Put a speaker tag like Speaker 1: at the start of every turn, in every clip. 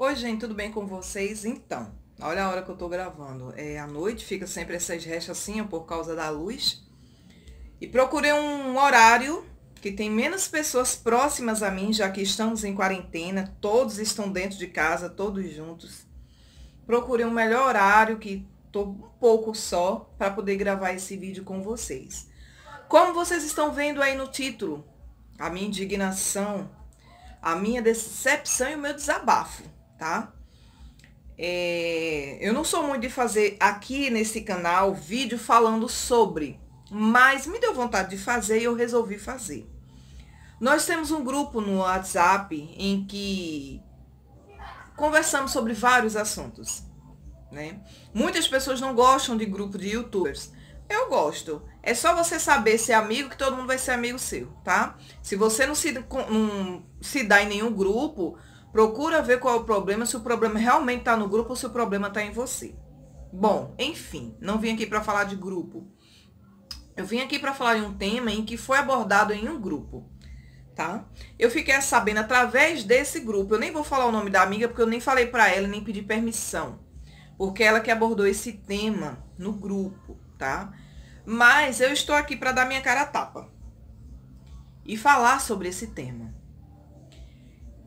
Speaker 1: Oi, gente, tudo bem com vocês? Então, olha a hora que eu tô gravando. É a noite, fica sempre essas restas assim, por causa da luz. E procurei um horário que tem menos pessoas próximas a mim, já que estamos em quarentena, todos estão dentro de casa, todos juntos. Procurei um melhor horário que tô um pouco só para poder gravar esse vídeo com vocês. Como vocês estão vendo aí no título, a minha indignação, a minha decepção e o meu desabafo tá? É, eu não sou muito de fazer aqui nesse canal vídeo falando sobre, mas me deu vontade de fazer e eu resolvi fazer. Nós temos um grupo no WhatsApp em que conversamos sobre vários assuntos. Né? Muitas pessoas não gostam de grupo de youtubers. Eu gosto. É só você saber ser amigo que todo mundo vai ser amigo seu, tá? Se você não se, não se dá em nenhum grupo, Procura ver qual é o problema, se o problema realmente está no grupo ou se o problema está em você. Bom, enfim, não vim aqui para falar de grupo. Eu vim aqui para falar de um tema em que foi abordado em um grupo, tá? Eu fiquei sabendo através desse grupo. Eu nem vou falar o nome da amiga porque eu nem falei para ela, nem pedi permissão, porque ela que abordou esse tema no grupo, tá? Mas eu estou aqui para dar minha cara a tapa e falar sobre esse tema.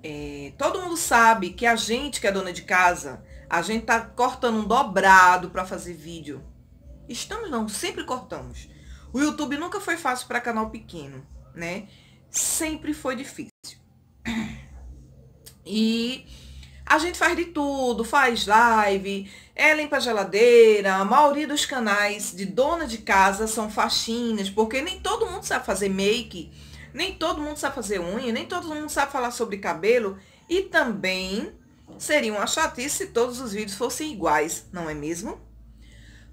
Speaker 1: É, todo mundo sabe que a gente que é dona de casa, a gente tá cortando um dobrado para fazer vídeo. Estamos não, sempre cortamos. O YouTube nunca foi fácil para canal pequeno, né? Sempre foi difícil. E a gente faz de tudo, faz live, é limpa geladeira, a maioria dos canais de dona de casa são faxinas, porque nem todo mundo sabe fazer make nem todo mundo sabe fazer unha, nem todo mundo sabe falar sobre cabelo. E também seria uma chatice se todos os vídeos fossem iguais, não é mesmo?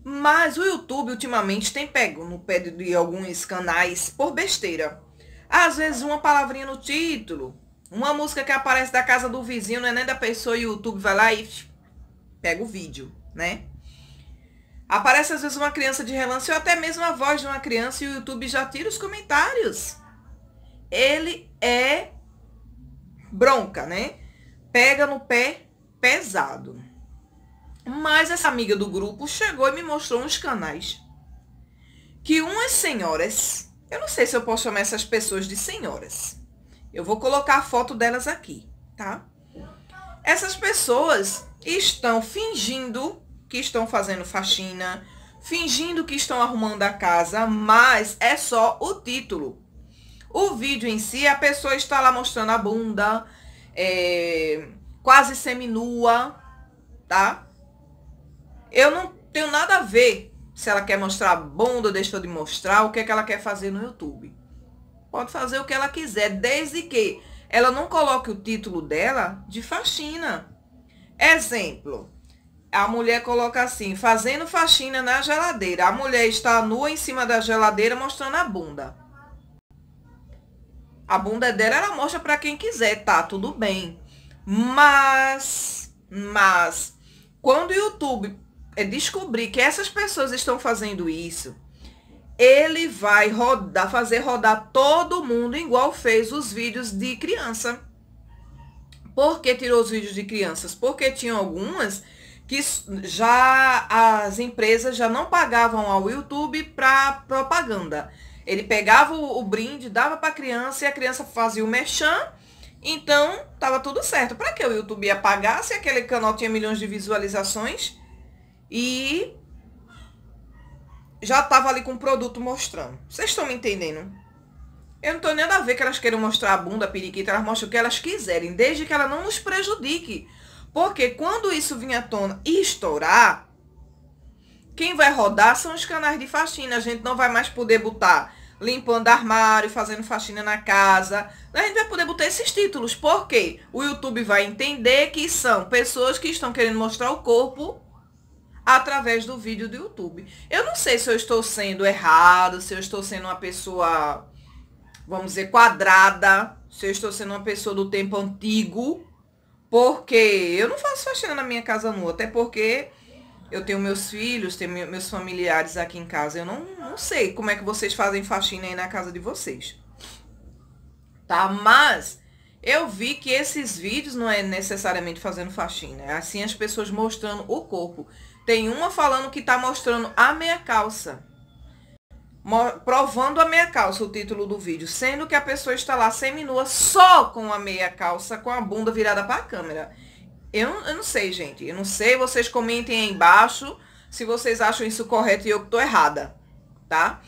Speaker 1: Mas o YouTube ultimamente tem pego no pé de alguns canais por besteira. Às vezes uma palavrinha no título, uma música que aparece da casa do vizinho, não é nem da pessoa, e o YouTube vai lá e pega o vídeo, né? Aparece às vezes uma criança de relance ou até mesmo a voz de uma criança e o YouTube já tira os comentários ele é bronca, né? Pega no pé pesado. Mas essa amiga do grupo chegou e me mostrou uns canais que umas senhoras, eu não sei se eu posso chamar essas pessoas de senhoras. Eu vou colocar a foto delas aqui, tá? Essas pessoas estão fingindo que estão fazendo faxina, fingindo que estão arrumando a casa, mas é só o título. O vídeo em si, a pessoa está lá mostrando a bunda, é, quase seminua, tá? Eu não tenho nada a ver se ela quer mostrar a bunda, deixou de mostrar, o que, é que ela quer fazer no YouTube. Pode fazer o que ela quiser, desde que ela não coloque o título dela de faxina. Exemplo, a mulher coloca assim, fazendo faxina na geladeira. A mulher está nua em cima da geladeira mostrando a bunda. A bunda dela ela mostra para quem quiser, tá? Tudo bem. Mas, mas, quando o YouTube é descobrir que essas pessoas estão fazendo isso, ele vai rodar, fazer rodar todo mundo igual fez os vídeos de criança. Por que tirou os vídeos de crianças? Porque tinha algumas que já as empresas já não pagavam ao YouTube para propaganda. Ele pegava o, o brinde, dava para a criança e a criança fazia o merchan. Então, tava tudo certo. Para que o YouTube ia pagar se aquele canal tinha milhões de visualizações e já tava ali com o produto mostrando. Vocês estão me entendendo? Eu não tô nem a ver que elas queiram mostrar a bunda, a periquita, elas mostram o que elas quiserem, desde que ela não nos prejudique. Porque quando isso vinha à tona e estourar, quem vai rodar são os canais de faxina. A gente não vai mais poder botar limpando armário, fazendo faxina na casa. A gente vai poder botar esses títulos. Por quê? O YouTube vai entender que são pessoas que estão querendo mostrar o corpo através do vídeo do YouTube. Eu não sei se eu estou sendo errado, se eu estou sendo uma pessoa, vamos dizer, quadrada, se eu estou sendo uma pessoa do tempo antigo, porque eu não faço faxina na minha casa nua, até porque eu tenho meus filhos, tenho meus familiares aqui em casa. Eu não, não sei como é que vocês fazem faxina aí na casa de vocês. Tá? Mas eu vi que esses vídeos não é necessariamente fazendo faxina. É assim as pessoas mostrando o corpo. Tem uma falando que tá mostrando a meia calça. Provando a meia calça, o título do vídeo. Sendo que a pessoa está lá seminua só com a meia calça, com a bunda virada para a câmera. Eu, eu não sei, gente. Eu não sei. Vocês comentem aí embaixo se vocês acham isso correto e eu que tô errada, tá?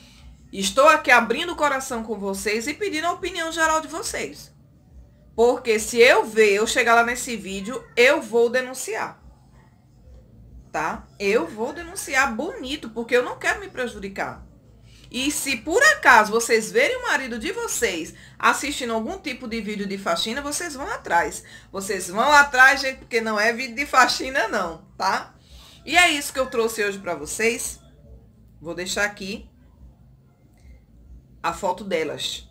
Speaker 1: Estou aqui abrindo o coração com vocês e pedindo a opinião geral de vocês. Porque se eu ver, eu chegar lá nesse vídeo, eu vou denunciar. Tá? Eu vou denunciar bonito, porque eu não quero me prejudicar. E se por acaso vocês verem o marido de vocês assistindo algum tipo de vídeo de faxina, vocês vão atrás. Vocês vão atrás, gente, porque não é vídeo de faxina não, tá? E é isso que eu trouxe hoje para vocês. Vou deixar aqui a foto delas,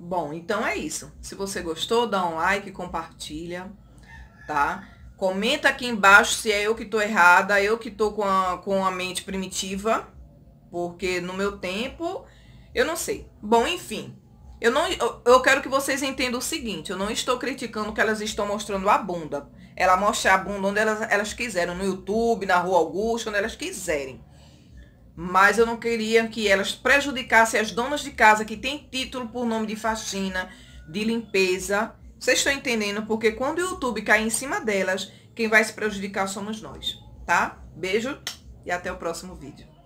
Speaker 1: Bom, então é isso. Se você gostou, dá um like, compartilha, tá? Comenta aqui embaixo se é eu que tô errada, eu que tô com a, com a mente primitiva, porque no meu tempo, eu não sei. Bom, enfim, eu, não, eu, eu quero que vocês entendam o seguinte, eu não estou criticando que elas estão mostrando a bunda. Ela mostra a bunda onde elas, elas quiserem, no YouTube, na Rua Augusta, onde elas quiserem mas eu não queria que elas prejudicassem as donas de casa que têm título por nome de faxina, de limpeza. Vocês estão entendendo? Porque quando o YouTube cair em cima delas, quem vai se prejudicar somos nós, tá? Beijo e até o próximo vídeo.